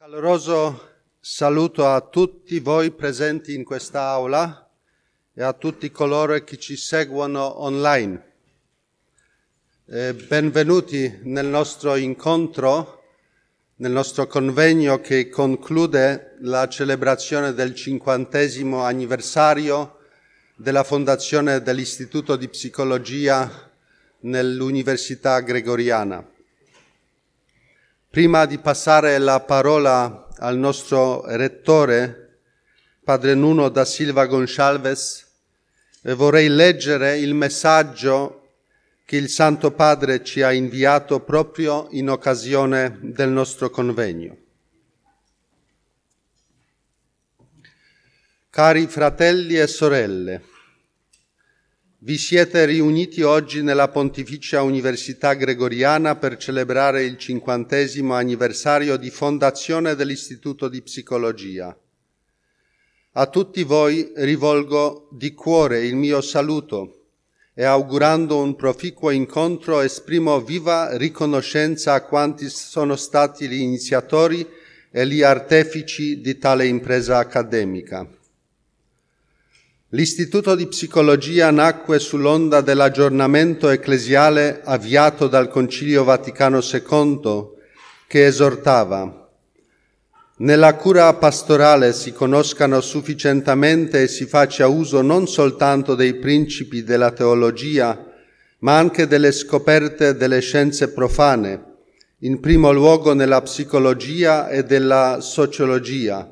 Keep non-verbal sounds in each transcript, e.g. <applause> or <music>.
Caloroso saluto a tutti voi presenti in questa aula e a tutti coloro che ci seguono online. Eh, benvenuti nel nostro incontro, nel nostro convegno che conclude la celebrazione del cinquantesimo anniversario della fondazione dell'Istituto di Psicologia nell'Università Gregoriana. Prima di passare la parola al nostro rettore, padre Nuno da Silva Gonçalves, eh, vorrei leggere il messaggio che il Santo Padre ci ha inviato proprio in occasione del nostro convegno. Cari fratelli e sorelle, vi siete riuniti oggi nella Pontificia Università Gregoriana per celebrare il cinquantesimo anniversario di fondazione dell'Istituto di Psicologia. A tutti voi rivolgo di cuore il mio saluto e augurando un proficuo incontro esprimo viva riconoscenza a quanti sono stati gli iniziatori e gli artefici di tale impresa accademica. L'Istituto di Psicologia nacque sull'onda dell'aggiornamento ecclesiale avviato dal Concilio Vaticano II che esortava nella cura pastorale si conoscano sufficientemente e si faccia uso non soltanto dei principi della teologia, ma anche delle scoperte delle scienze profane, in primo luogo nella psicologia e della sociologia,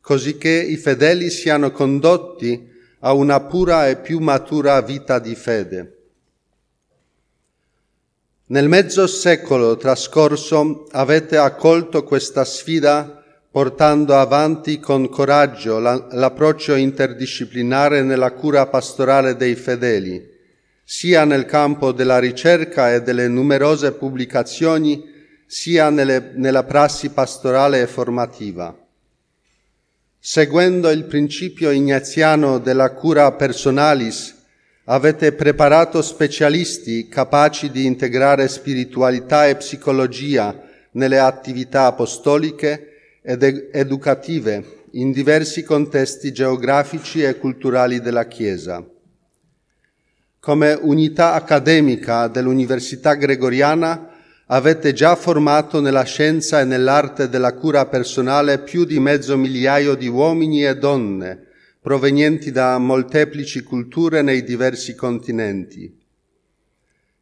così che i fedeli siano condotti a una pura e più matura vita di fede. Nel mezzo secolo trascorso avete accolto questa sfida portando avanti con coraggio l'approccio interdisciplinare nella cura pastorale dei fedeli, sia nel campo della ricerca e delle numerose pubblicazioni, sia nelle, nella prassi pastorale e formativa seguendo il principio ignaziano della cura personalis, avete preparato specialisti capaci di integrare spiritualità e psicologia nelle attività apostoliche ed educative in diversi contesti geografici e culturali della Chiesa. Come unità accademica dell'Università Gregoriana, avete già formato nella scienza e nell'arte della cura personale più di mezzo migliaio di uomini e donne, provenienti da molteplici culture nei diversi continenti.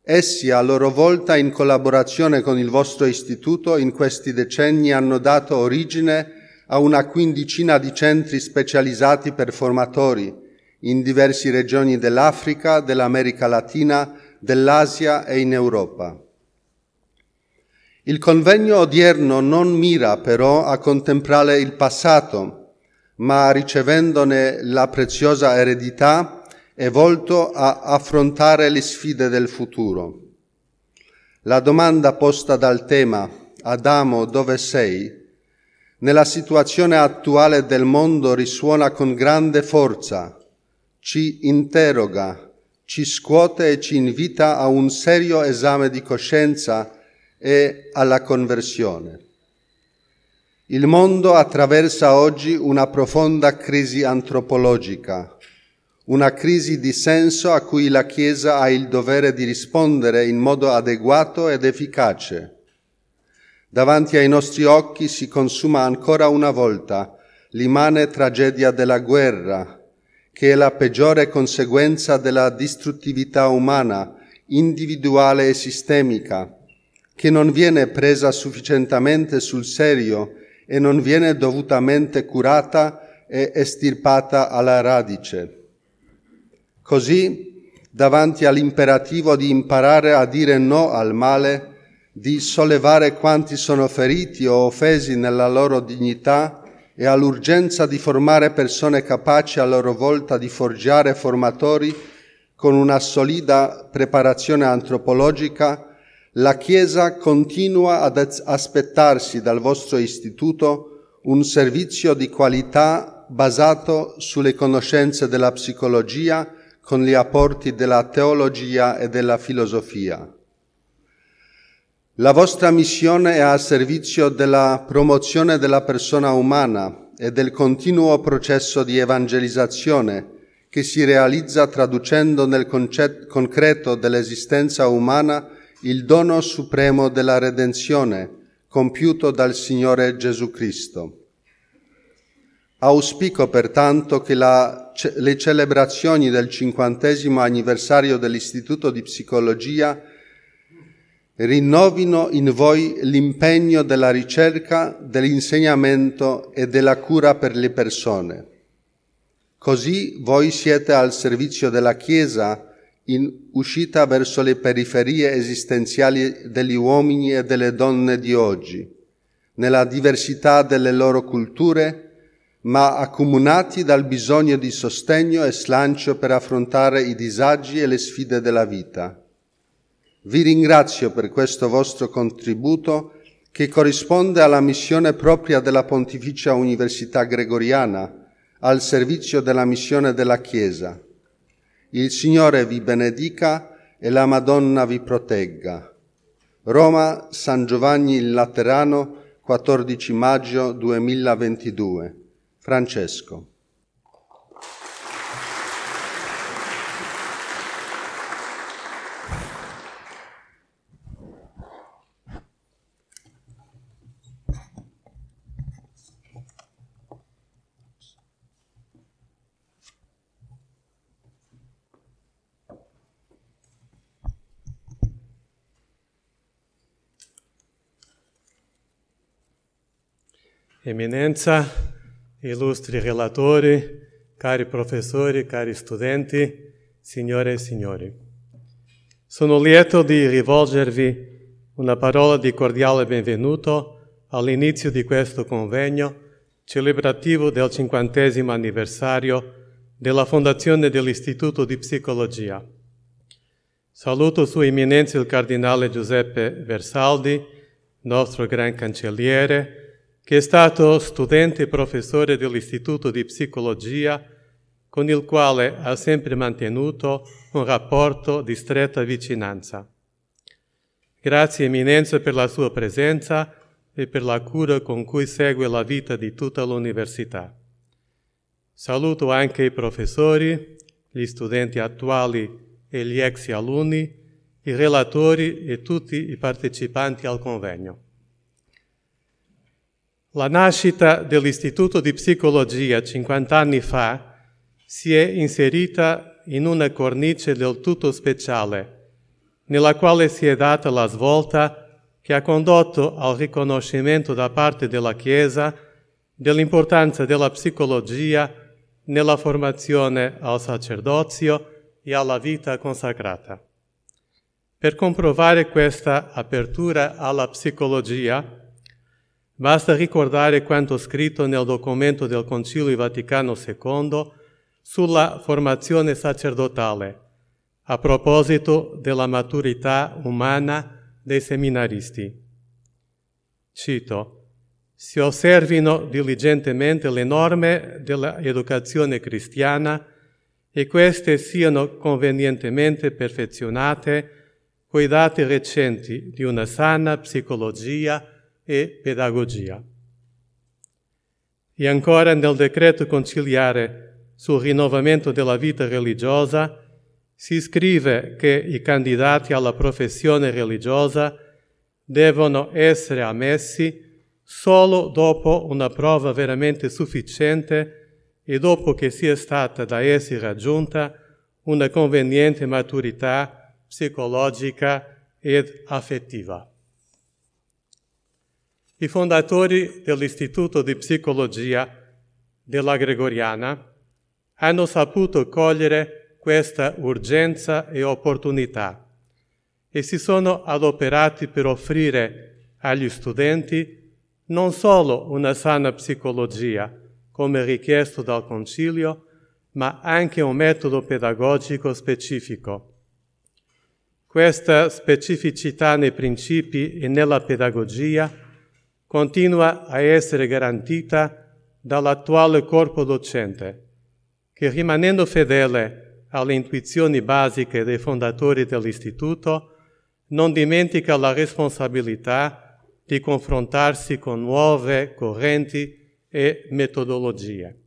Essi a loro volta, in collaborazione con il vostro istituto, in questi decenni hanno dato origine a una quindicina di centri specializzati per formatori in diverse regioni dell'Africa, dell'America Latina, dell'Asia e in Europa. Il convegno odierno non mira però a contemplare il passato, ma ricevendone la preziosa eredità è volto a affrontare le sfide del futuro. La domanda posta dal tema Adamo dove sei? Nella situazione attuale del mondo risuona con grande forza, ci interroga, ci scuote e ci invita a un serio esame di coscienza e alla conversione. Il mondo attraversa oggi una profonda crisi antropologica, una crisi di senso a cui la Chiesa ha il dovere di rispondere in modo adeguato ed efficace. Davanti ai nostri occhi si consuma ancora una volta l'immane tragedia della guerra, che è la peggiore conseguenza della distruttività umana, individuale e sistemica, che non viene presa sufficientemente sul serio e non viene dovutamente curata e estirpata alla radice. Così, davanti all'imperativo di imparare a dire no al male, di sollevare quanti sono feriti o offesi nella loro dignità e all'urgenza di formare persone capaci a loro volta di forgiare formatori con una solida preparazione antropologica, la Chiesa continua ad aspettarsi dal vostro istituto un servizio di qualità basato sulle conoscenze della psicologia con gli apporti della teologia e della filosofia. La vostra missione è a servizio della promozione della persona umana e del continuo processo di evangelizzazione che si realizza traducendo nel concreto dell'esistenza umana il dono supremo della redenzione compiuto dal Signore Gesù Cristo. Auspico pertanto che la, ce, le celebrazioni del cinquantesimo anniversario dell'Istituto di Psicologia rinnovino in voi l'impegno della ricerca, dell'insegnamento e della cura per le persone. Così voi siete al servizio della Chiesa in uscita verso le periferie esistenziali degli uomini e delle donne di oggi, nella diversità delle loro culture, ma accomunati dal bisogno di sostegno e slancio per affrontare i disagi e le sfide della vita. Vi ringrazio per questo vostro contributo che corrisponde alla missione propria della Pontificia Università Gregoriana, al servizio della missione della Chiesa. Il Signore vi benedica e la Madonna vi protegga. Roma, San Giovanni il Laterano, 14 maggio 2022. Francesco. Eminenza, illustri relatori, cari professori, cari studenti, signore e signori. Sono lieto di rivolgervi una parola di cordiale benvenuto all'inizio di questo convegno celebrativo del cinquantesimo anniversario della fondazione dell'Istituto di Psicologia. Saluto Sua Eminenza il Cardinale Giuseppe Versaldi, nostro Gran Cancelliere, che è stato studente e professore dell'Istituto di Psicologia, con il quale ha sempre mantenuto un rapporto di stretta vicinanza. Grazie Eminenza per la sua presenza e per la cura con cui segue la vita di tutta l'Università. Saluto anche i professori, gli studenti attuali e gli ex alunni, i relatori e tutti i partecipanti al convegno. La nascita dell'Istituto di Psicologia 50 anni fa si è inserita in una cornice del tutto speciale, nella quale si è data la svolta che ha condotto al riconoscimento da parte della Chiesa dell'importanza della psicologia nella formazione al sacerdozio e alla vita consacrata. Per comprovare questa apertura alla psicologia, Basta ricordare quanto scritto nel documento del Concilio Vaticano II sulla formazione sacerdotale a proposito della maturità umana dei seminaristi. Cito, si osservino diligentemente le norme dell'educazione cristiana e queste siano convenientemente perfezionate coi dati recenti di una sana psicologia e pedagogia. E ancora nel decreto conciliare sul rinnovamento della vita religiosa si scrive che i candidati alla professione religiosa devono essere ammessi solo dopo una prova veramente sufficiente e dopo che sia stata da essi raggiunta una conveniente maturità psicologica ed affettiva i fondatori dell'Istituto di Psicologia della Gregoriana hanno saputo cogliere questa urgenza e opportunità e si sono adoperati per offrire agli studenti non solo una sana psicologia, come richiesto dal Concilio, ma anche un metodo pedagogico specifico. Questa specificità nei principi e nella pedagogia continua a essere garantita dall'attuale corpo docente, che rimanendo fedele alle intuizioni basiche dei fondatori dell'istituto, non dimentica la responsabilità di confrontarsi con nuove correnti e metodologie.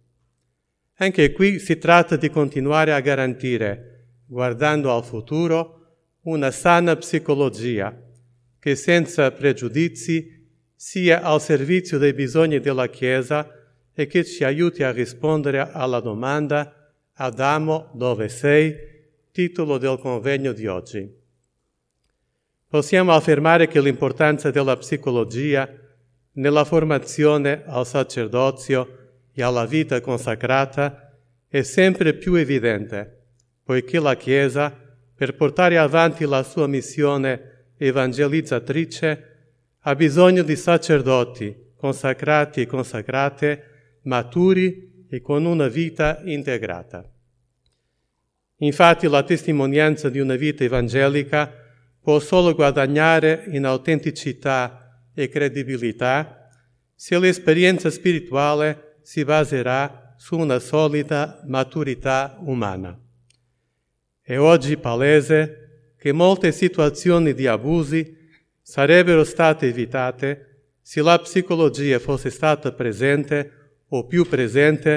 Anche qui si tratta di continuare a garantire, guardando al futuro, una sana psicologia che senza pregiudizi sia al servizio dei bisogni della Chiesa e che ci aiuti a rispondere alla domanda Adamo dove sei? titolo del convegno di oggi. Possiamo affermare che l'importanza della psicologia nella formazione al sacerdozio e alla vita consacrata è sempre più evidente, poiché la Chiesa, per portare avanti la sua missione evangelizzatrice, ha bisogno di sacerdoti consacrati e consacrate, maturi e con una vita integrata. Infatti la testimonianza di una vita evangelica può solo guadagnare in autenticità e credibilità se l'esperienza spirituale si baserà su una solida maturità umana. È oggi palese che molte situazioni di abusi sarebbero state evitate se la psicologia fosse stata presente o più presente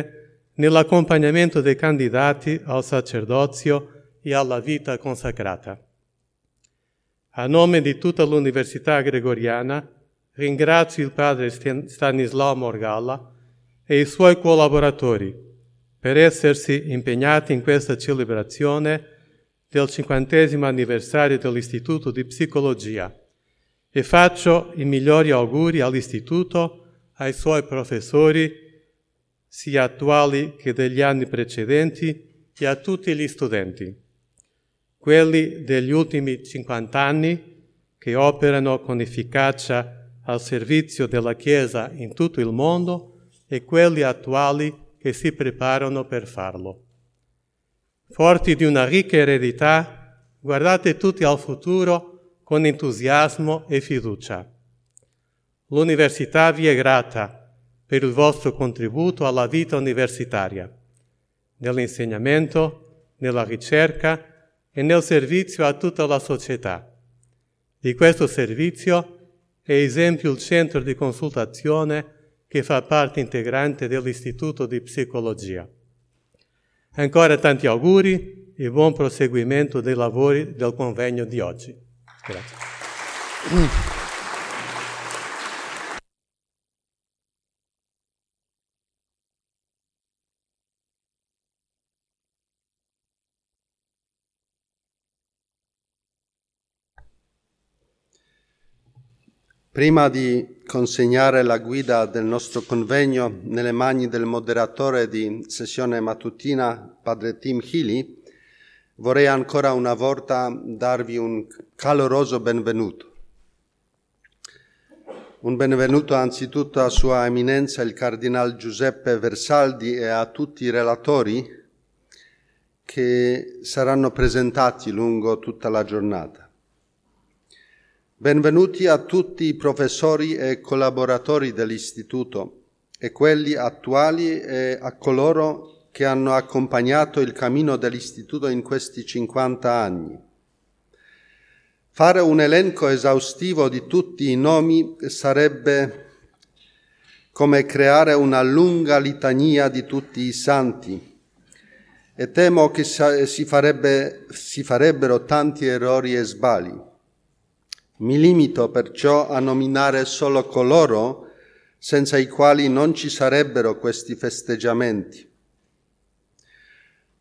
nell'accompagnamento dei candidati al sacerdozio e alla vita consacrata. A nome di tutta l'Università Gregoriana, ringrazio il padre Stanislao Morgalla e i suoi collaboratori per essersi impegnati in questa celebrazione del cinquantesimo anniversario dell'Istituto di Psicologia e faccio i migliori auguri all'istituto, ai suoi professori, sia attuali che degli anni precedenti, e a tutti gli studenti, quelli degli ultimi 50 anni che operano con efficacia al servizio della Chiesa in tutto il mondo e quelli attuali che si preparano per farlo. Forti di una ricca eredità, guardate tutti al futuro con entusiasmo e fiducia. L'università vi è grata per il vostro contributo alla vita universitaria, nell'insegnamento, nella ricerca e nel servizio a tutta la società. Di questo servizio è esempio il centro di consultazione che fa parte integrante dell'Istituto di Psicologia. Ancora tanti auguri e buon proseguimento dei lavori del convegno di oggi. Grazie. Prima di consegnare la guida del nostro convegno nelle mani del moderatore di sessione mattutina, padre Tim Healy, vorrei ancora una volta darvi un caloroso benvenuto. Un benvenuto anzitutto a Sua Eminenza il Cardinal Giuseppe Versaldi e a tutti i relatori che saranno presentati lungo tutta la giornata. Benvenuti a tutti i professori e collaboratori dell'Istituto e quelli attuali e a coloro che hanno accompagnato il cammino dell'Istituto in questi 50 anni. Fare un elenco esaustivo di tutti i nomi sarebbe come creare una lunga litania di tutti i santi e temo che si, farebbe, si farebbero tanti errori e sbagli. Mi limito perciò a nominare solo coloro senza i quali non ci sarebbero questi festeggiamenti.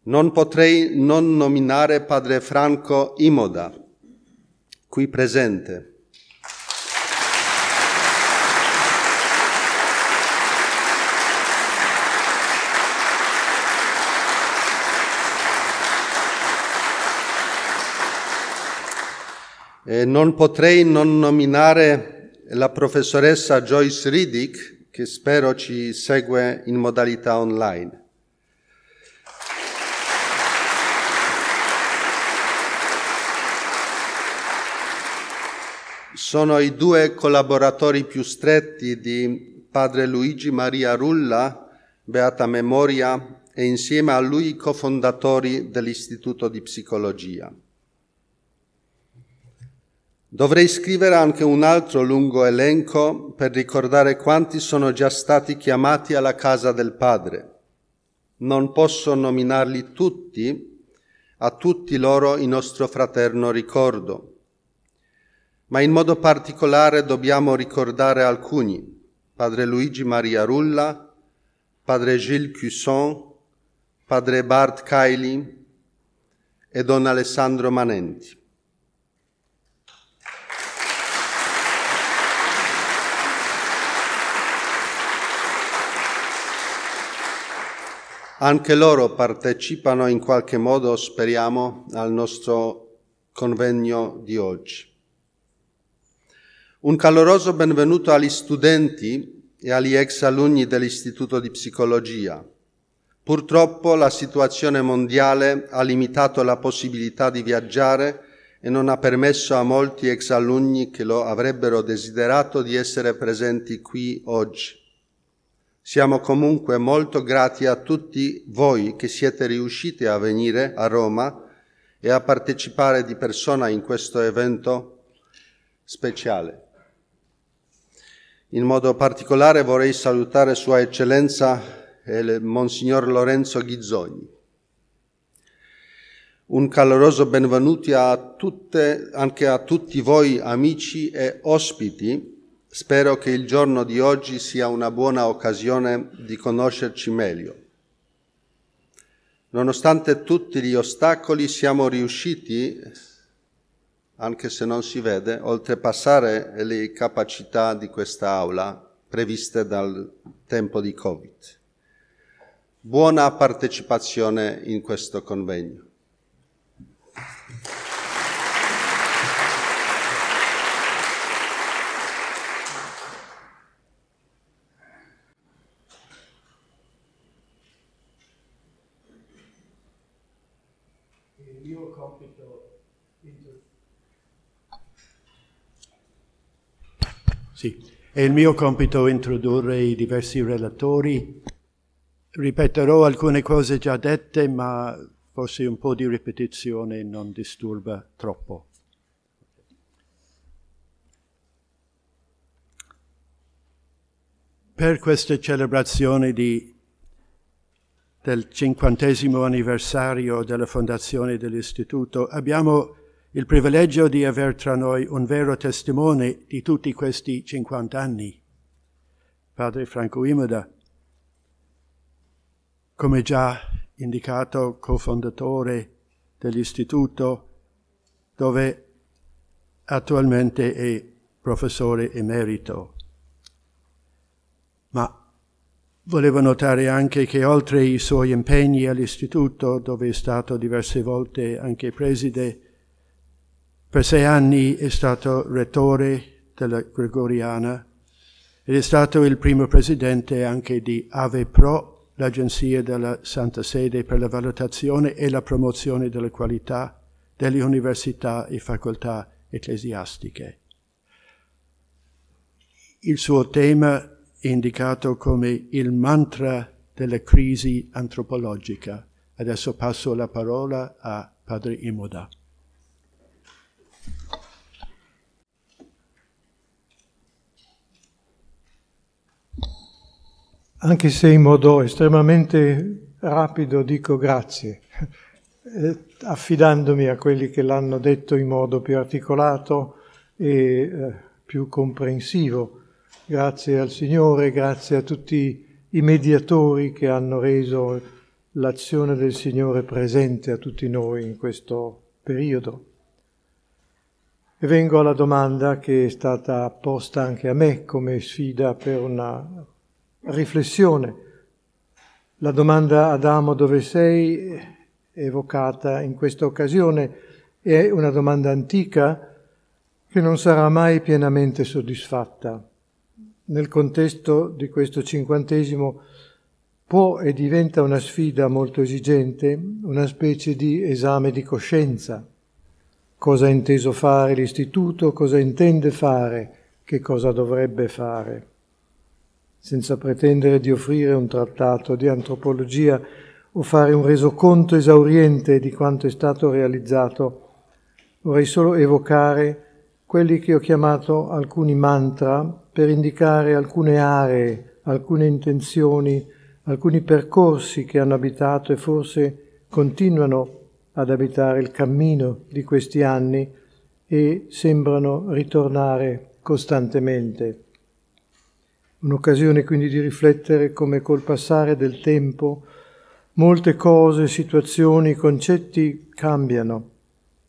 Non potrei non nominare padre Franco Imoda, qui presente. E non potrei non nominare la professoressa Joyce Riddick, che spero ci segue in modalità online. sono i due collaboratori più stretti di padre Luigi Maria Rulla, beata memoria, e insieme a lui i cofondatori dell'Istituto di Psicologia. Dovrei scrivere anche un altro lungo elenco per ricordare quanti sono già stati chiamati alla casa del Padre. Non posso nominarli tutti, a tutti loro il nostro fraterno ricordo ma in modo particolare dobbiamo ricordare alcuni, padre Luigi Maria Rulla, padre Gilles Cusson, padre Bart Caili e don Alessandro Manenti. Anche loro partecipano in qualche modo, speriamo, al nostro convegno di oggi. Un caloroso benvenuto agli studenti e agli ex alunni dell'Istituto di Psicologia. Purtroppo la situazione mondiale ha limitato la possibilità di viaggiare e non ha permesso a molti ex alunni che lo avrebbero desiderato di essere presenti qui oggi. Siamo comunque molto grati a tutti voi che siete riusciti a venire a Roma e a partecipare di persona in questo evento speciale. In modo particolare vorrei salutare Sua Eccellenza il Monsignor Lorenzo Ghizzoni. Un caloroso benvenuti a tutte, anche a tutti voi amici e ospiti. Spero che il giorno di oggi sia una buona occasione di conoscerci meglio. Nonostante tutti gli ostacoli siamo riusciti anche se non si vede, oltrepassare le capacità di questa aula previste dal tempo di Covid. Buona partecipazione in questo convegno. Sì, è il mio compito introdurre i diversi relatori. Ripeterò alcune cose già dette, ma forse un po' di ripetizione non disturba troppo. Per questa celebrazione di, del cinquantesimo anniversario della fondazione dell'Istituto abbiamo il privilegio di aver tra noi un vero testimone di tutti questi 50 anni, padre Franco Imoda. Come già indicato cofondatore dell'istituto dove attualmente è professore emerito. Ma volevo notare anche che oltre i suoi impegni all'istituto, dove è stato diverse volte anche preside, per sei anni è stato rettore della Gregoriana ed è stato il primo presidente anche di AVEPRO, l'agenzia della Santa Sede per la valutazione e la promozione della qualità delle università e facoltà ecclesiastiche. Il suo tema è indicato come il mantra della crisi antropologica. Adesso passo la parola a Padre Imoda. anche se in modo estremamente rapido dico grazie, <laughs> eh, affidandomi a quelli che l'hanno detto in modo più articolato e eh, più comprensivo. Grazie al Signore, grazie a tutti i mediatori che hanno reso l'azione del Signore presente a tutti noi in questo periodo. E vengo alla domanda che è stata posta anche a me come sfida per una riflessione. La domanda Adamo dove sei evocata in questa occasione è una domanda antica che non sarà mai pienamente soddisfatta. Nel contesto di questo cinquantesimo può e diventa una sfida molto esigente, una specie di esame di coscienza. Cosa ha inteso fare l'istituto, cosa intende fare, che cosa dovrebbe fare senza pretendere di offrire un trattato di antropologia o fare un resoconto esauriente di quanto è stato realizzato, vorrei solo evocare quelli che ho chiamato alcuni mantra per indicare alcune aree, alcune intenzioni, alcuni percorsi che hanno abitato e forse continuano ad abitare il cammino di questi anni e sembrano ritornare costantemente. Un'occasione quindi di riflettere come col passare del tempo molte cose, situazioni, concetti cambiano,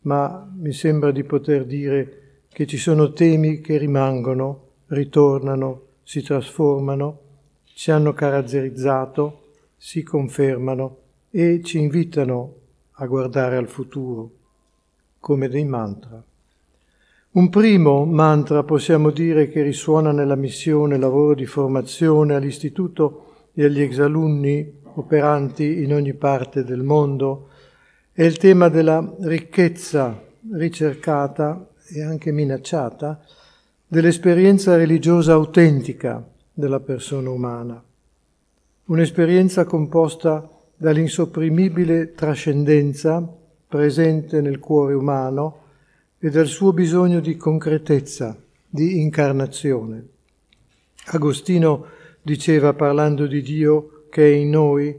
ma mi sembra di poter dire che ci sono temi che rimangono, ritornano, si trasformano, ci hanno caratterizzato, si confermano e ci invitano a guardare al futuro come dei mantra. Un primo mantra possiamo dire che risuona nella missione, lavoro di formazione all'istituto e agli ex-alunni operanti in ogni parte del mondo è il tema della ricchezza ricercata e anche minacciata dell'esperienza religiosa autentica della persona umana, un'esperienza composta dall'insopprimibile trascendenza presente nel cuore umano, e dal suo bisogno di concretezza, di incarnazione. Agostino diceva parlando di Dio che è in noi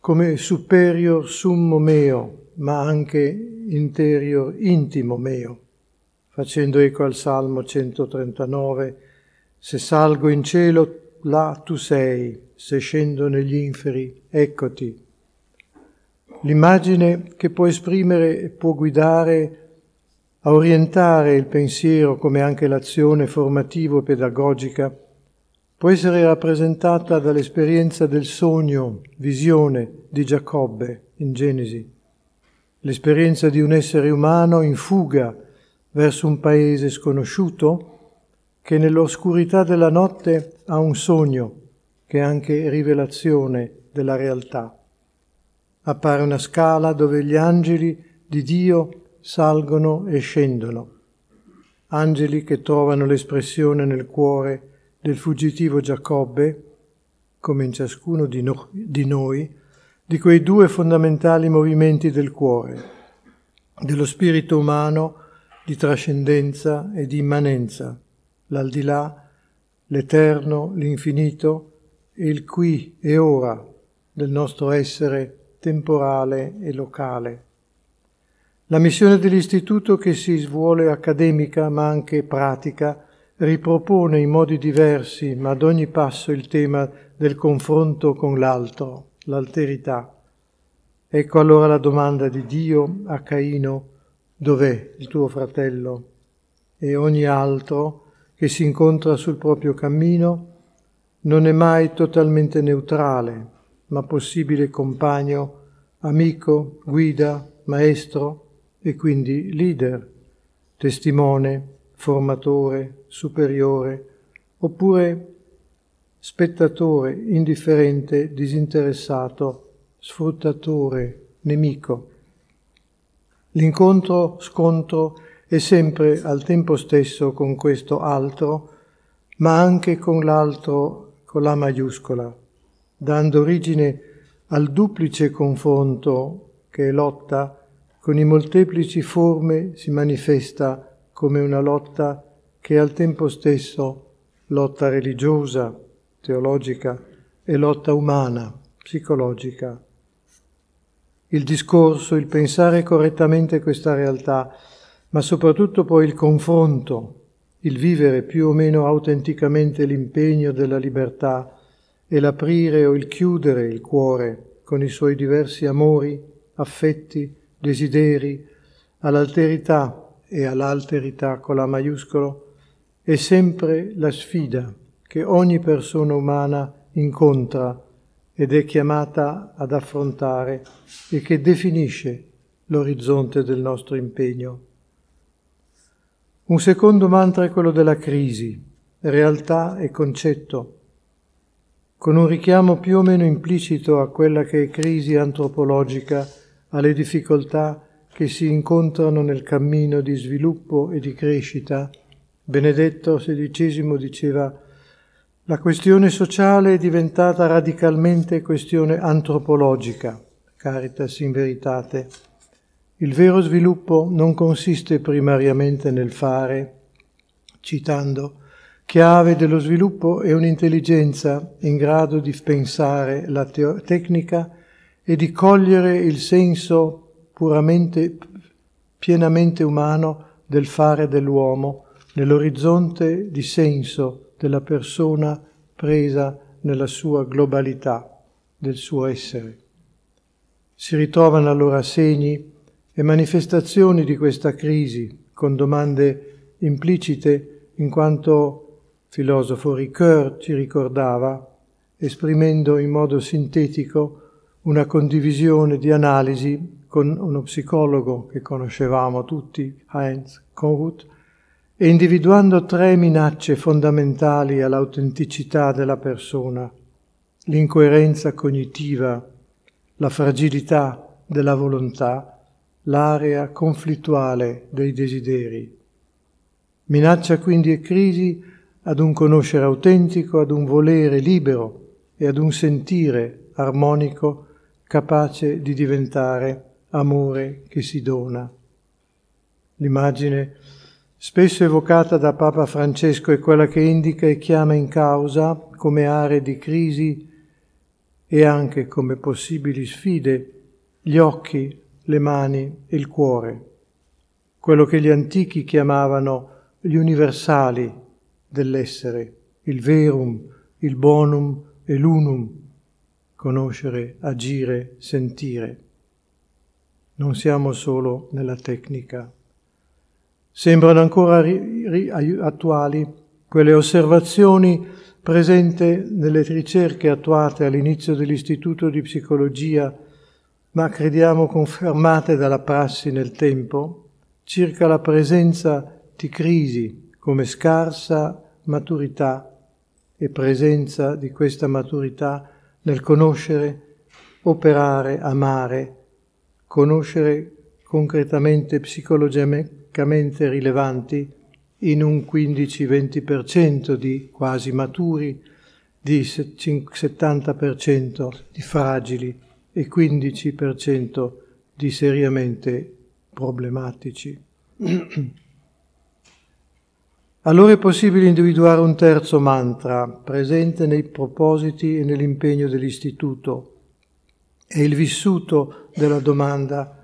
come superior summo meo, ma anche interior intimo meo, facendo eco al Salmo 139, se salgo in cielo, là tu sei, se scendo negli inferi, eccoti. L'immagine che può esprimere e può guidare a orientare il pensiero come anche l'azione formativo pedagogica può essere rappresentata dall'esperienza del sogno, visione di Giacobbe in Genesi, l'esperienza di un essere umano in fuga verso un paese sconosciuto che nell'oscurità della notte ha un sogno che è anche rivelazione della realtà. Appare una scala dove gli angeli di Dio salgono e scendono, angeli che trovano l'espressione nel cuore del fuggitivo Giacobbe, come in ciascuno di, no, di noi, di quei due fondamentali movimenti del cuore, dello spirito umano di trascendenza e di immanenza, l'aldilà, l'eterno, l'infinito e il qui e ora del nostro essere temporale e locale. La missione dell'istituto, che si svuole accademica ma anche pratica, ripropone in modi diversi, ma ad ogni passo il tema del confronto con l'altro, l'alterità. Ecco allora la domanda di Dio a Caino, dov'è il tuo fratello? E ogni altro che si incontra sul proprio cammino non è mai totalmente neutrale, ma possibile compagno, amico, guida, maestro, e quindi leader, testimone, formatore, superiore, oppure spettatore, indifferente, disinteressato, sfruttatore, nemico. L'incontro, scontro è sempre al tempo stesso con questo altro, ma anche con l'altro con la maiuscola, dando origine al duplice confronto che è lotta con i molteplici forme si manifesta come una lotta che è al tempo stesso lotta religiosa, teologica e lotta umana, psicologica. Il discorso, il pensare correttamente questa realtà, ma soprattutto poi il confronto, il vivere più o meno autenticamente l'impegno della libertà e l'aprire o il chiudere il cuore con i suoi diversi amori, affetti, desideri, all'alterità e all'alterità con la maiuscolo, è sempre la sfida che ogni persona umana incontra ed è chiamata ad affrontare e che definisce l'orizzonte del nostro impegno. Un secondo mantra è quello della crisi, realtà e concetto, con un richiamo più o meno implicito a quella che è crisi antropologica alle difficoltà che si incontrano nel cammino di sviluppo e di crescita, Benedetto XVI diceva la questione sociale è diventata radicalmente questione antropologica, caritas in veritate. Il vero sviluppo non consiste primariamente nel fare, citando, chiave dello sviluppo è un'intelligenza in grado di pensare la teo- tecnica e di cogliere il senso puramente, pienamente umano del fare dell'uomo nell'orizzonte di senso della persona presa nella sua globalità, del suo essere. Si ritrovano allora segni e manifestazioni di questa crisi con domande implicite in quanto il filosofo Ricoeur ci ricordava, esprimendo in modo sintetico una condivisione di analisi con uno psicologo che conoscevamo tutti, Heinz Kohut, e individuando tre minacce fondamentali all'autenticità della persona, l'incoerenza cognitiva, la fragilità della volontà, l'area conflittuale dei desideri. Minaccia quindi e crisi ad un conoscere autentico, ad un volere libero e ad un sentire armonico capace di diventare amore che si dona. L'immagine spesso evocata da Papa Francesco è quella che indica e chiama in causa come aree di crisi e anche come possibili sfide gli occhi, le mani e il cuore, quello che gli antichi chiamavano gli universali dell'essere, il verum, il bonum e l'unum, conoscere, agire, sentire. Non siamo solo nella tecnica. Sembrano ancora ri- ri- attuali quelle osservazioni presenti nelle ricerche attuate all'inizio dell'Istituto di Psicologia, ma crediamo confermate dalla prassi nel tempo, circa la presenza di crisi come scarsa maturità e presenza di questa maturità nel conoscere, operare, amare, conoscere concretamente, psicologicamente rilevanti in un 15-20% di quasi maturi, di 70% di fragili e 15% di seriamente problematici. <clears throat> Allora è possibile individuare un terzo mantra, presente nei propositi e nell'impegno dell'istituto, è il vissuto della domanda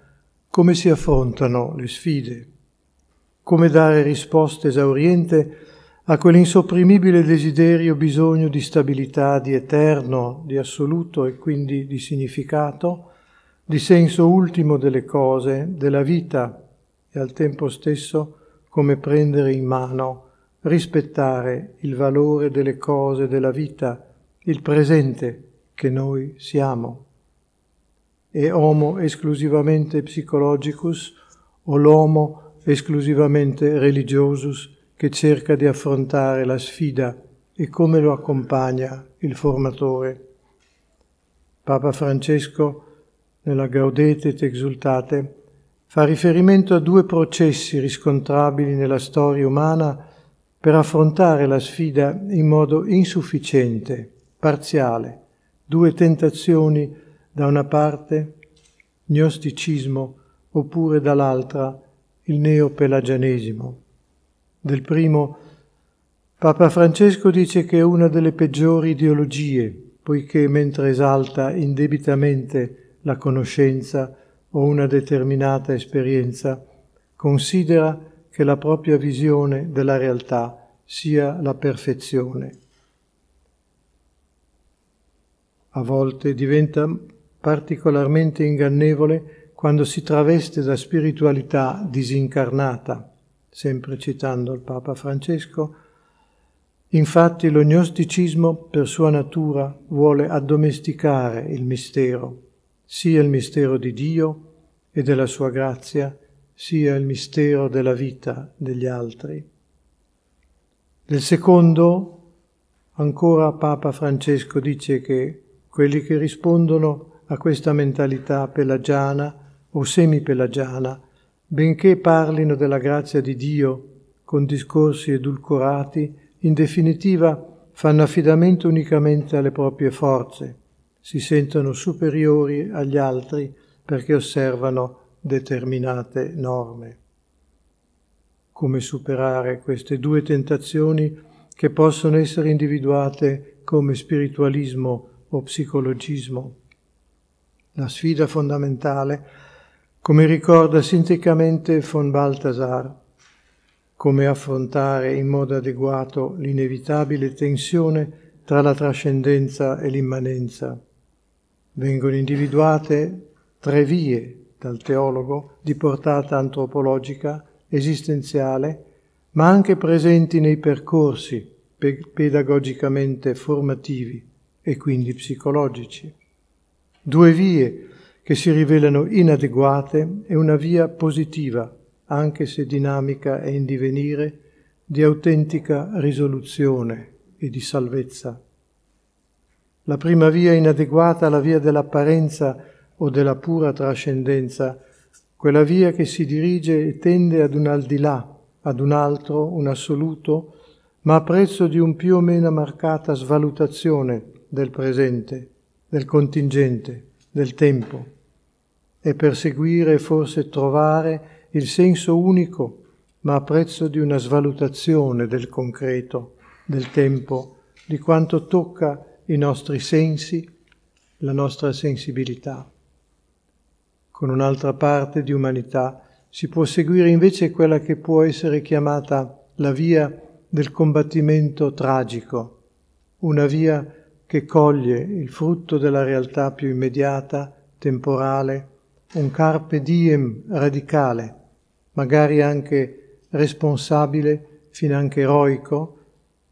come si affrontano le sfide, come dare risposta esauriente a quell'insopprimibile desiderio, bisogno di stabilità, di eterno, di assoluto e quindi di significato, di senso ultimo delle cose, della vita e al tempo stesso come prendere in mano rispettare il valore delle cose della vita, il presente che noi siamo. E homo esclusivamente psicologicus o l'homo esclusivamente religiosus che cerca di affrontare la sfida e come lo accompagna il formatore. Papa Francesco, nella Gaudete et Exultate, fa riferimento a due processi riscontrabili nella storia umana per affrontare la sfida in modo insufficiente, parziale, due tentazioni da una parte, gnosticismo, oppure dall'altra, il neopelagianesimo. Del primo, Papa Francesco dice che è una delle peggiori ideologie, poiché mentre esalta indebitamente la conoscenza o una determinata esperienza, considera che la propria visione della realtà sia la perfezione. A volte diventa particolarmente ingannevole quando si traveste da spiritualità disincarnata, sempre citando il Papa Francesco, Infatti lo gnosticismo per sua natura vuole addomesticare il mistero, sia il mistero di Dio e della sua grazia, sia il mistero della vita degli altri. Nel secondo, ancora Papa Francesco dice che quelli che rispondono a questa mentalità pelagiana o semipelagiana, benché parlino della grazia di Dio con discorsi edulcorati, in definitiva fanno affidamento unicamente alle proprie forze, si sentono superiori agli altri perché osservano determinate norme. Come superare queste due tentazioni che possono essere individuate come spiritualismo o psicologismo? La sfida fondamentale, come ricorda sinteticamente von Balthasar, come affrontare in modo adeguato l'inevitabile tensione tra la trascendenza e l'immanenza. Vengono individuate tre vie dal teologo di portata antropologica, esistenziale, ma anche presenti nei percorsi pedagogicamente formativi e quindi psicologici. Due vie che si rivelano inadeguate e una via positiva, anche se dinamica e in divenire, di autentica risoluzione e di salvezza. La prima via inadeguata, la via dell'apparenza, o della pura trascendenza, quella via che si dirige e tende ad un al di là, ad un altro, un assoluto, ma a prezzo di un più o meno marcata svalutazione del presente, del contingente, del tempo, e perseguire e forse trovare il senso unico, ma a prezzo di una svalutazione del concreto, del tempo, di quanto tocca i nostri sensi, la nostra sensibilità con un'altra parte di umanità, si può seguire invece quella che può essere chiamata la via del combattimento tragico, una via che coglie il frutto della realtà più immediata, temporale, un carpe diem radicale, magari anche responsabile, fino anche eroico,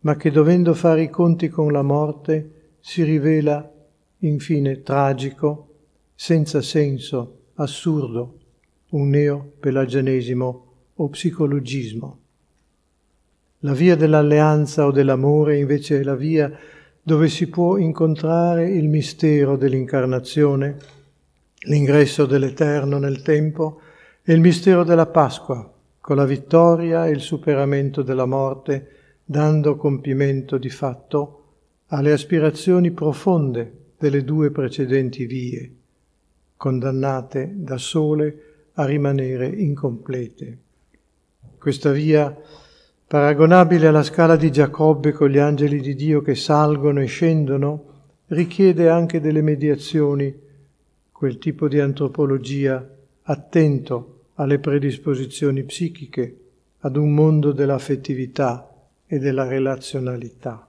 ma che dovendo fare i conti con la morte si rivela infine tragico, senza senso, assurdo, un neopelagianesimo o psicologismo. La via dell'alleanza o dell'amore invece è la via dove si può incontrare il mistero dell'incarnazione, l'ingresso dell'Eterno nel tempo e il mistero della Pasqua, con la vittoria e il superamento della morte, dando compimento di fatto alle aspirazioni profonde delle due precedenti vie condannate da sole a rimanere incomplete. Questa via, paragonabile alla scala di Giacobbe con gli angeli di Dio che salgono e scendono, richiede anche delle mediazioni, quel tipo di antropologia attento alle predisposizioni psichiche, ad un mondo dell'affettività e della relazionalità.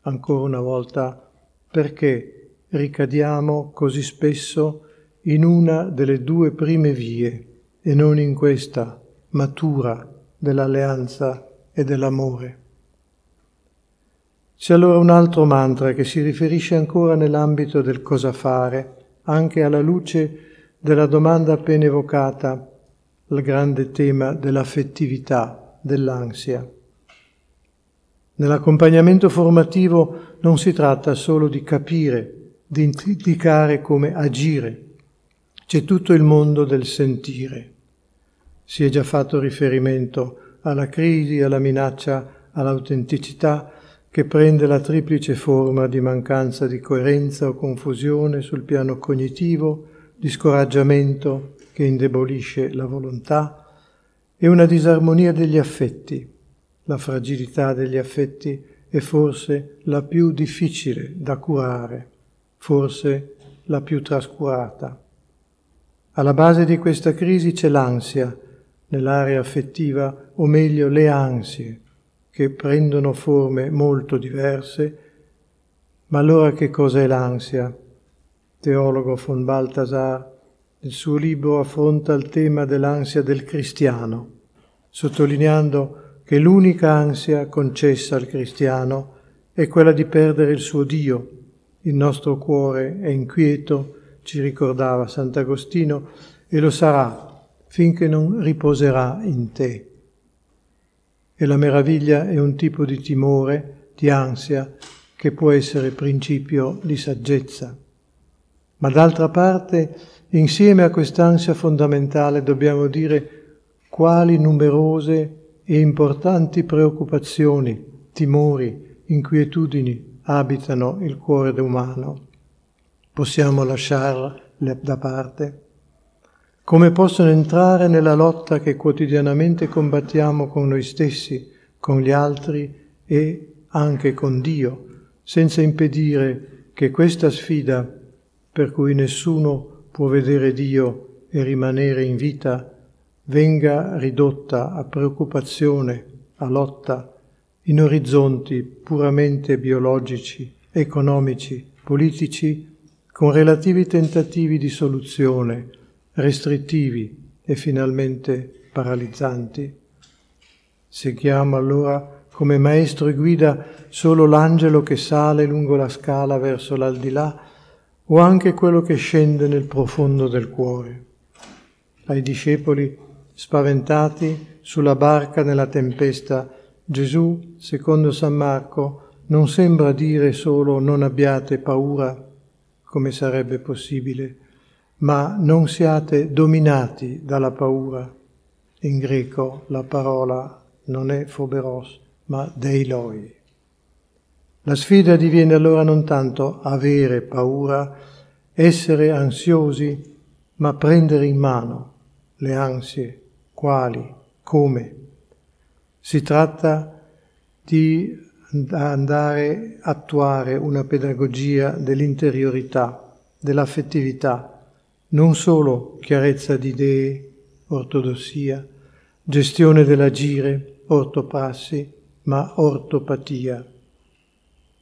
Ancora una volta, perché ricadiamo così spesso in una delle due prime vie e non in questa matura dell'alleanza e dell'amore. C'è allora un altro mantra che si riferisce ancora nell'ambito del cosa fare, anche alla luce della domanda appena evocata, il grande tema dell'affettività, dell'ansia. Nell'accompagnamento formativo non si tratta solo di capire di indicare come agire. C'è tutto il mondo del sentire. Si è già fatto riferimento alla crisi, alla minaccia, all'autenticità che prende la triplice forma di mancanza di coerenza o confusione sul piano cognitivo, di scoraggiamento che indebolisce la volontà e una disarmonia degli affetti. La fragilità degli affetti è forse la più difficile da curare forse la più trascurata. Alla base di questa crisi c'è l'ansia nell'area affettiva, o meglio le ansie, che prendono forme molto diverse. Ma allora che cos'è l'ansia? Teologo von Balthasar nel suo libro affronta il tema dell'ansia del cristiano, sottolineando che l'unica ansia concessa al cristiano è quella di perdere il suo Dio, il nostro cuore è inquieto, ci ricordava Sant'Agostino, e lo sarà finché non riposerà in te. E la meraviglia è un tipo di timore, di ansia, che può essere principio di saggezza. Ma d'altra parte, insieme a quest'ansia fondamentale dobbiamo dire quali numerose e importanti preoccupazioni, timori, inquietudini abitano il cuore umano. Possiamo lasciarle da parte? Come possono entrare nella lotta che quotidianamente combattiamo con noi stessi, con gli altri e anche con Dio, senza impedire che questa sfida, per cui nessuno può vedere Dio e rimanere in vita, venga ridotta a preoccupazione, a lotta, in orizzonti puramente biologici, economici, politici, con relativi tentativi di soluzione, restrittivi e finalmente paralizzanti. Seguiamo allora come maestro e guida solo l'angelo che sale lungo la scala verso l'aldilà o anche quello che scende nel profondo del cuore. Ai discepoli, spaventati, sulla barca nella tempesta, Gesù, secondo San Marco, non sembra dire solo non abbiate paura, come sarebbe possibile, ma non siate dominati dalla paura. In greco la parola non è phoberos, ma deiloi. La sfida diviene allora non tanto avere paura, essere ansiosi, ma prendere in mano le ansie, quali, come, si tratta di andare a attuare una pedagogia dell'interiorità, dell'affettività, non solo chiarezza di idee, ortodossia, gestione dell'agire, ortoprassi, ma ortopatia.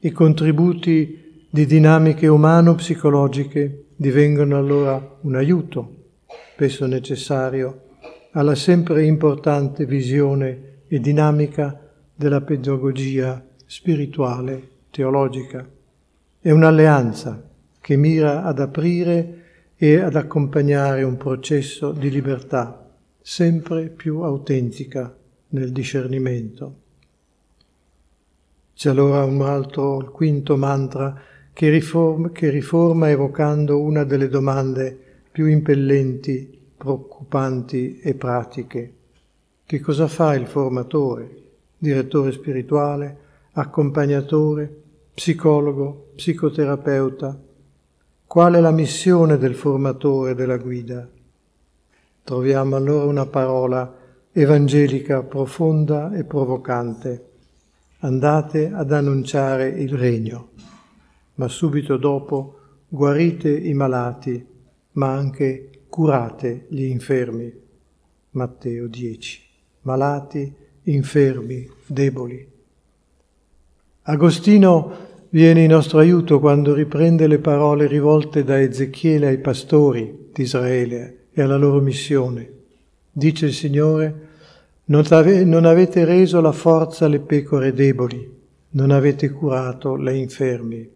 I contributi di dinamiche umano-psicologiche divengono allora un aiuto, spesso necessario, alla sempre importante visione e dinamica della pedagogia spirituale teologica. È un'alleanza che mira ad aprire e ad accompagnare un processo di libertà sempre più autentica nel discernimento. C'è allora un altro, il quinto mantra, che riforma, che riforma evocando una delle domande più impellenti, preoccupanti e pratiche. Che cosa fa il formatore, direttore spirituale, accompagnatore, psicologo, psicoterapeuta? Qual è la missione del formatore, della guida? Troviamo allora una parola evangelica profonda e provocante. Andate ad annunciare il regno, ma subito dopo guarite i malati, ma anche curate gli infermi. Matteo 10 malati, infermi, deboli. Agostino viene in nostro aiuto quando riprende le parole rivolte da Ezechiele ai pastori di Israele e alla loro missione. Dice il Signore, non avete reso la forza alle pecore deboli, non avete curato le infermi.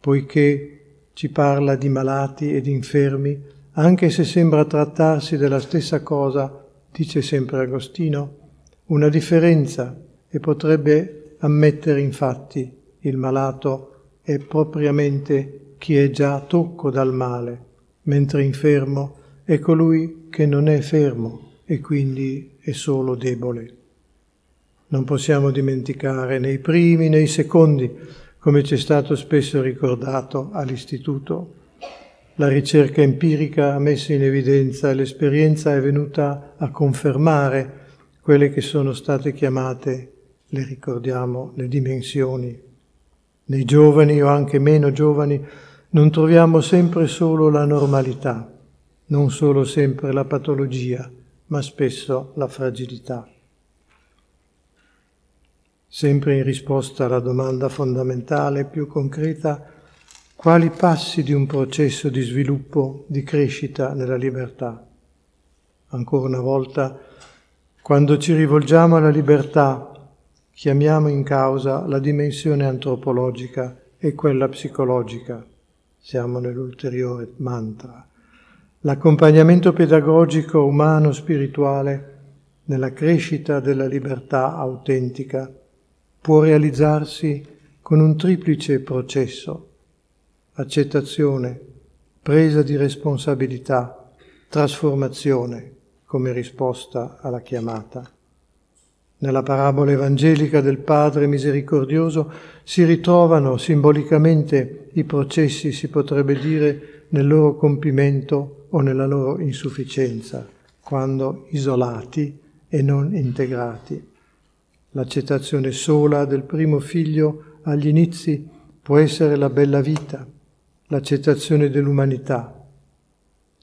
Poiché ci parla di malati ed infermi, anche se sembra trattarsi della stessa cosa, dice sempre Agostino, una differenza e potrebbe ammettere infatti il malato è propriamente chi è già tocco dal male, mentre infermo è colui che non è fermo e quindi è solo debole. Non possiamo dimenticare nei primi, nei secondi, come ci è stato spesso ricordato all'istituto, la ricerca empirica ha messo in evidenza e l'esperienza è venuta a confermare quelle che sono state chiamate, le ricordiamo, le dimensioni. Nei giovani o anche meno giovani non troviamo sempre solo la normalità, non solo sempre la patologia, ma spesso la fragilità. Sempre in risposta alla domanda fondamentale più concreta, quali passi di un processo di sviluppo, di crescita nella libertà. Ancora una volta, quando ci rivolgiamo alla libertà, chiamiamo in causa la dimensione antropologica e quella psicologica. Siamo nell'ulteriore mantra. L'accompagnamento pedagogico umano spirituale nella crescita della libertà autentica può realizzarsi con un triplice processo accettazione, presa di responsabilità, trasformazione come risposta alla chiamata. Nella parabola evangelica del Padre misericordioso si ritrovano simbolicamente i processi, si potrebbe dire, nel loro compimento o nella loro insufficienza, quando isolati e non integrati. L'accettazione sola del primo figlio agli inizi può essere la bella vita, l'accettazione dell'umanità,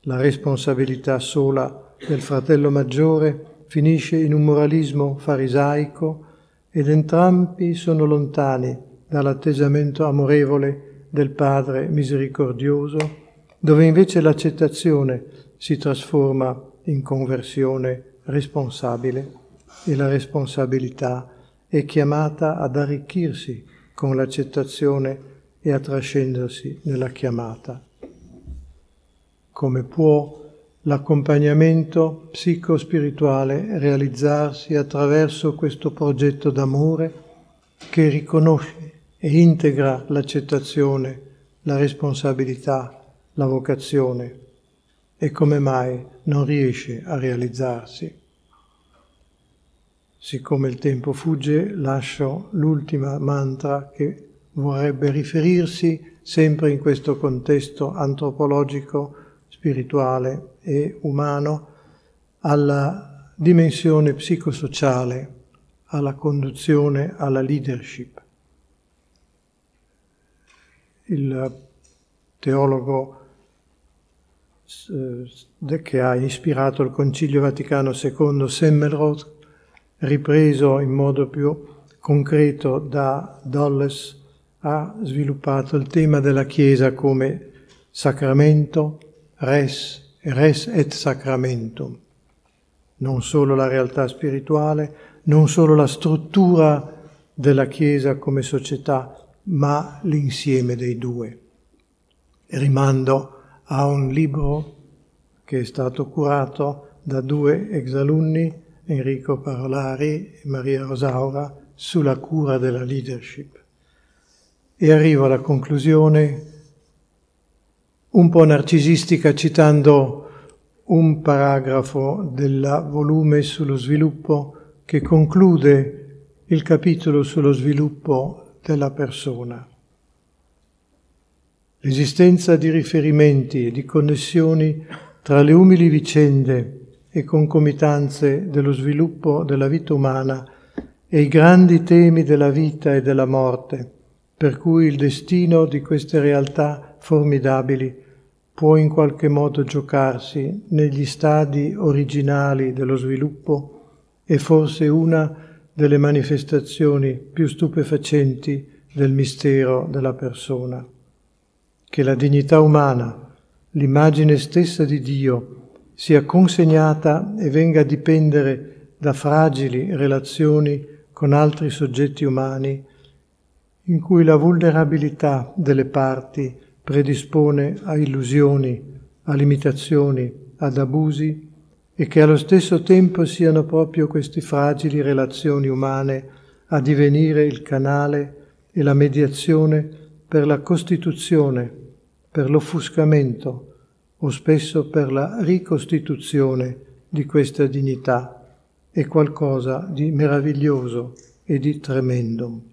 la responsabilità sola del fratello maggiore finisce in un moralismo farisaico ed entrambi sono lontani dall'atteggiamento amorevole del Padre misericordioso, dove invece l'accettazione si trasforma in conversione responsabile e la responsabilità è chiamata ad arricchirsi con l'accettazione e a trascendersi nella chiamata. Come può l'accompagnamento psicospirituale realizzarsi attraverso questo progetto d'amore che riconosce e integra l'accettazione, la responsabilità, la vocazione e come mai non riesce a realizzarsi. Siccome il tempo fugge, lascio l'ultima mantra che vorrebbe riferirsi sempre in questo contesto antropologico, spirituale e umano alla dimensione psicosociale, alla conduzione, alla leadership. Il teologo eh, che ha ispirato il Concilio Vaticano II, Semmelroth, ripreso in modo più concreto da Dolles, ha sviluppato il tema della Chiesa come sacramento, res, res et sacramentum, non solo la realtà spirituale, non solo la struttura della Chiesa come società, ma l'insieme dei due. Rimando a un libro che è stato curato da due ex-alunni, Enrico Parolari e Maria Rosaura, sulla cura della leadership e arrivo alla conclusione un po' narcisistica citando un paragrafo del volume sullo sviluppo che conclude il capitolo sullo sviluppo della persona. L'esistenza di riferimenti e di connessioni tra le umili vicende e concomitanze dello sviluppo della vita umana e i grandi temi della vita e della morte per cui il destino di queste realtà formidabili può in qualche modo giocarsi negli stadi originali dello sviluppo e forse una delle manifestazioni più stupefacenti del mistero della persona, che la dignità umana, l'immagine stessa di Dio, sia consegnata e venga a dipendere da fragili relazioni con altri soggetti umani in cui la vulnerabilità delle parti predispone a illusioni, a limitazioni, ad abusi e che allo stesso tempo siano proprio queste fragili relazioni umane a divenire il canale e la mediazione per la costituzione, per l'offuscamento o spesso per la ricostituzione di questa dignità è qualcosa di meraviglioso e di tremendo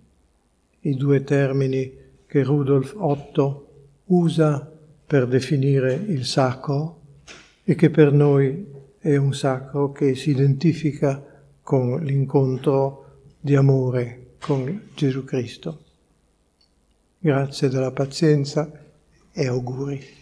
i due termini che Rudolf Otto usa per definire il sacro e che per noi è un sacro che si identifica con l'incontro di amore con Gesù Cristo. Grazie della pazienza e auguri.